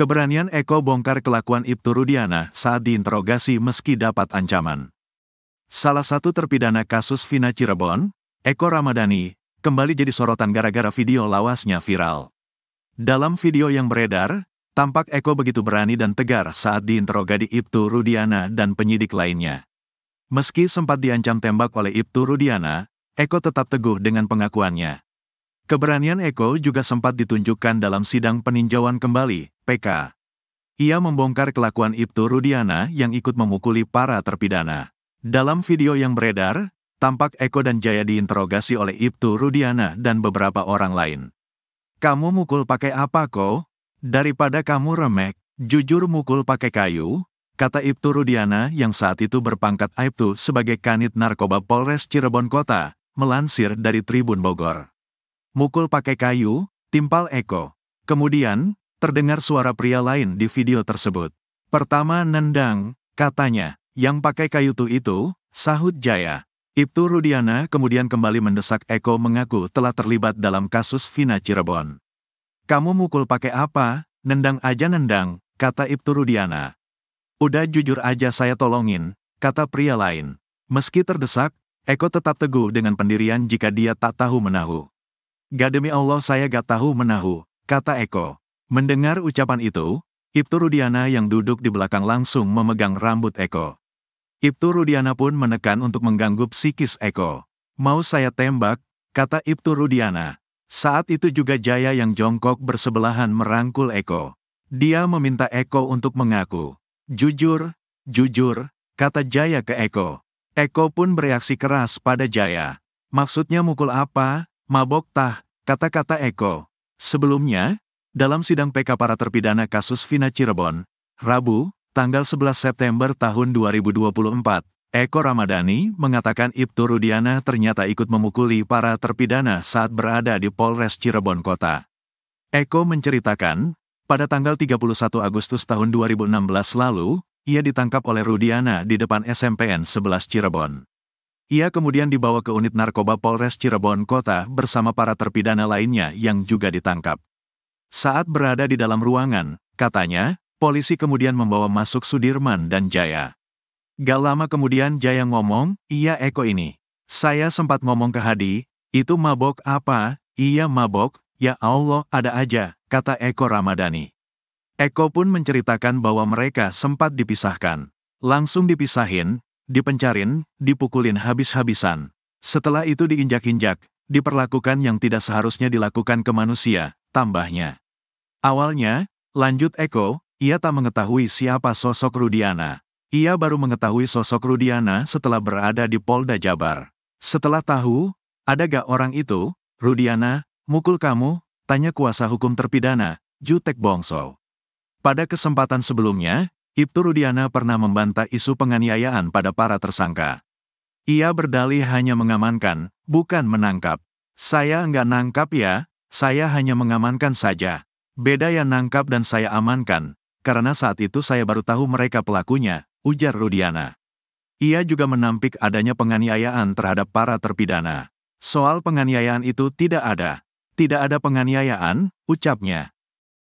Keberanian Eko bongkar kelakuan Ibtu Rudiana saat diinterogasi meski dapat ancaman. Salah satu terpidana kasus Vina Cirebon, Eko Ramadhani, kembali jadi sorotan gara-gara video lawasnya viral. Dalam video yang beredar, tampak Eko begitu berani dan tegar saat diinterogasi Ibtu Rudiana dan penyidik lainnya. Meski sempat diancam tembak oleh Ibtu Rudiana, Eko tetap teguh dengan pengakuannya. Keberanian Eko juga sempat ditunjukkan dalam sidang peninjauan kembali, PK. Ia membongkar kelakuan Ibtu Rudiana yang ikut memukuli para terpidana. Dalam video yang beredar, tampak Eko dan Jaya diinterogasi oleh Ibtu Rudiana dan beberapa orang lain. Kamu mukul pakai apa kok? Daripada kamu remek, jujur mukul pakai kayu, kata Ibtu Rudiana yang saat itu berpangkat Aibtu sebagai kanit narkoba Polres Cirebon Kota, melansir dari Tribun Bogor. Mukul pakai kayu, timpal Eko. Kemudian, terdengar suara pria lain di video tersebut. Pertama nendang, katanya, yang pakai tuh itu, sahut Jaya. Ibtu Rudiana kemudian kembali mendesak Eko mengaku telah terlibat dalam kasus Vina Cirebon. Kamu mukul pakai apa? Nendang aja nendang, kata Ibtu Rudiana. Udah jujur aja saya tolongin, kata pria lain. Meski terdesak, Eko tetap teguh dengan pendirian jika dia tak tahu menahu. Gak demi Allah saya gak tahu menahu, kata Eko. Mendengar ucapan itu, Ibtu Rudiana yang duduk di belakang langsung memegang rambut Eko. Ibtu Rudiana pun menekan untuk mengganggu psikis Eko. Mau saya tembak, kata Ibtu Rudiana. Saat itu juga Jaya yang jongkok bersebelahan merangkul Eko. Dia meminta Eko untuk mengaku. Jujur, jujur, kata Jaya ke Eko. Eko pun bereaksi keras pada Jaya. Maksudnya mukul apa? Mabok tah, kata-kata Eko. Sebelumnya, dalam sidang PK para terpidana kasus Vina Cirebon, Rabu, tanggal 11 September tahun 2024, Eko Ramadhani mengatakan Ibtu Rudiana ternyata ikut memukuli para terpidana saat berada di Polres Cirebon Kota. Eko menceritakan, pada tanggal 31 Agustus tahun 2016 lalu, ia ditangkap oleh Rudiana di depan SMPN 11 Cirebon. Ia kemudian dibawa ke unit narkoba Polres Cirebon Kota bersama para terpidana lainnya yang juga ditangkap. Saat berada di dalam ruangan, katanya, polisi kemudian membawa masuk Sudirman dan Jaya. Gak lama kemudian Jaya ngomong, iya Eko ini. Saya sempat ngomong ke Hadi, itu mabok apa, iya mabok, ya Allah ada aja, kata Eko Ramadhani. Eko pun menceritakan bahwa mereka sempat dipisahkan. Langsung dipisahin, dipencarin, dipukulin habis-habisan. Setelah itu diinjak-injak, diperlakukan yang tidak seharusnya dilakukan ke manusia, tambahnya. Awalnya, lanjut Eko, ia tak mengetahui siapa sosok Rudiana. Ia baru mengetahui sosok Rudiana setelah berada di Polda Jabar. Setelah tahu, ada gak orang itu, Rudiana, mukul kamu, tanya kuasa hukum terpidana, Jutek Bongso. Pada kesempatan sebelumnya, Ibtu Rudiana pernah membantah isu penganiayaan pada para tersangka. Ia berdalih hanya mengamankan, bukan menangkap. Saya enggak nangkap ya, saya hanya mengamankan saja. Beda yang nangkap dan saya amankan, karena saat itu saya baru tahu mereka pelakunya, ujar Rudiana. Ia juga menampik adanya penganiayaan terhadap para terpidana. Soal penganiayaan itu tidak ada. Tidak ada penganiayaan, ucapnya.